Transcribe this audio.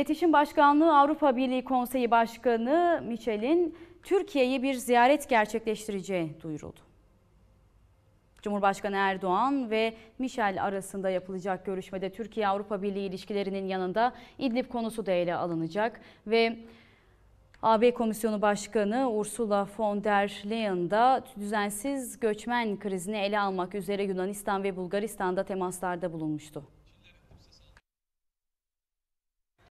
İletişim Başkanlığı Avrupa Birliği Konseyi Başkanı Michel'in Türkiye'yi bir ziyaret gerçekleştireceği duyuruldu. Cumhurbaşkanı Erdoğan ve Michel arasında yapılacak görüşmede Türkiye-Avrupa Birliği ilişkilerinin yanında İdlib konusu da ele alınacak ve AB Komisyonu Başkanı Ursula von der Leyen da düzensiz göçmen krizini ele almak üzere Yunanistan ve Bulgaristan'da temaslarda bulunmuştu.